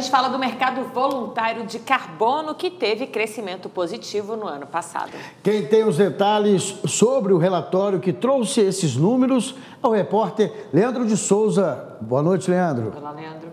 gente fala do mercado voluntário de carbono que teve crescimento positivo no ano passado. Quem tem os detalhes sobre o relatório que trouxe esses números é o repórter Leandro de Souza. Boa noite, Leandro. Olá, Leandro.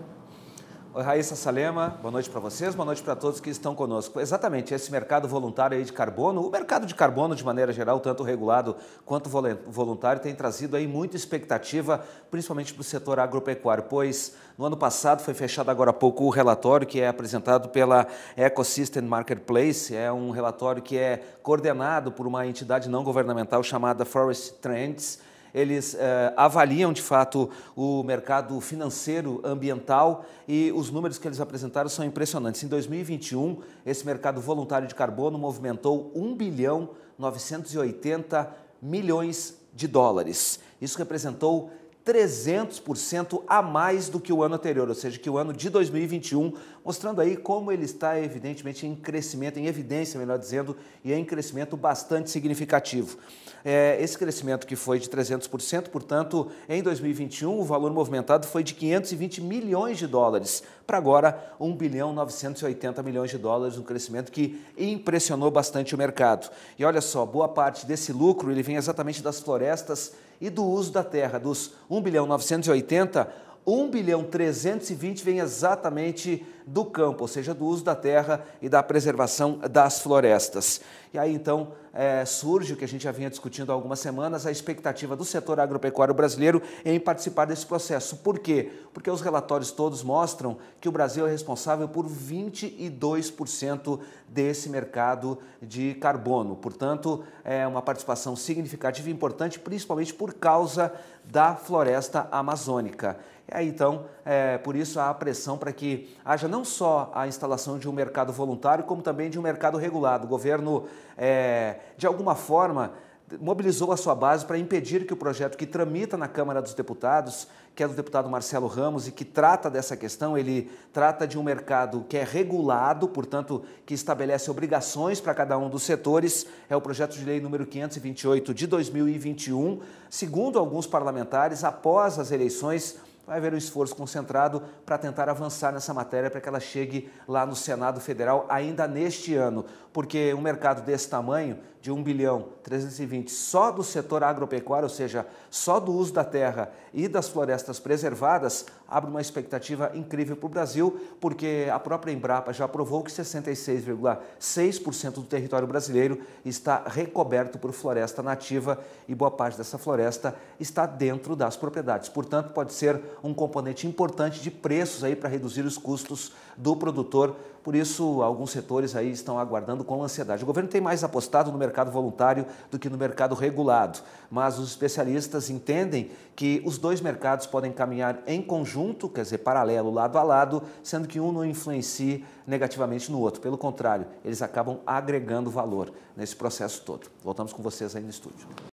Oi, Raíssa Salema, boa noite para vocês, boa noite para todos que estão conosco. Exatamente, esse mercado voluntário aí de carbono, o mercado de carbono de maneira geral, tanto regulado quanto voluntário, tem trazido aí muita expectativa, principalmente para o setor agropecuário, pois no ano passado foi fechado agora há pouco o relatório que é apresentado pela Ecosystem Marketplace, é um relatório que é coordenado por uma entidade não governamental chamada Forest Trends, eles eh, avaliam de fato o mercado financeiro ambiental e os números que eles apresentaram são impressionantes. Em 2021, esse mercado voluntário de carbono movimentou 1 bilhão 980 milhões de dólares. Isso representou 300% a mais do que o ano anterior, ou seja, que o ano de 2021, mostrando aí como ele está evidentemente em crescimento, em evidência, melhor dizendo, e é em crescimento bastante significativo. É, esse crescimento que foi de 300%, portanto, em 2021 o valor movimentado foi de 520 milhões de dólares, para agora 1 bilhão 980 milhões de dólares, um crescimento que impressionou bastante o mercado. E olha só, boa parte desse lucro ele vem exatamente das florestas e do uso da terra, dos 1 bilhão 980 1 bilhão 320 vem exatamente do campo, ou seja, do uso da terra e da preservação das florestas. E aí então é, surge o que a gente já vinha discutindo há algumas semanas, a expectativa do setor agropecuário brasileiro em participar desse processo. Por quê? Porque os relatórios todos mostram que o Brasil é responsável por 22% desse mercado de carbono. Portanto, é uma participação significativa e importante, principalmente por causa da floresta amazônica. É, então, é, por isso há a pressão para que haja não só a instalação de um mercado voluntário, como também de um mercado regulado. O governo, é, de alguma forma, mobilizou a sua base para impedir que o projeto que tramita na Câmara dos Deputados, que é do deputado Marcelo Ramos e que trata dessa questão, ele trata de um mercado que é regulado, portanto, que estabelece obrigações para cada um dos setores. É o projeto de lei número 528 de 2021. Segundo alguns parlamentares, após as eleições, vai haver um esforço concentrado para tentar avançar nessa matéria para que ela chegue lá no Senado Federal ainda neste ano, porque um mercado desse tamanho de 1 bilhão 320 só do setor agropecuário, ou seja, só do uso da terra e das florestas preservadas, abre uma expectativa incrível para o Brasil, porque a própria Embrapa já provou que 66,6% do território brasileiro está recoberto por floresta nativa e boa parte dessa floresta está dentro das propriedades. Portanto, pode ser um componente importante de preços aí para reduzir os custos do produtor. Por isso, alguns setores aí estão aguardando com ansiedade. O governo tem mais apostado no mercado mercado voluntário do que no mercado regulado. Mas os especialistas entendem que os dois mercados podem caminhar em conjunto, quer dizer, paralelo, lado a lado, sendo que um não influencie negativamente no outro. Pelo contrário, eles acabam agregando valor nesse processo todo. Voltamos com vocês aí no estúdio.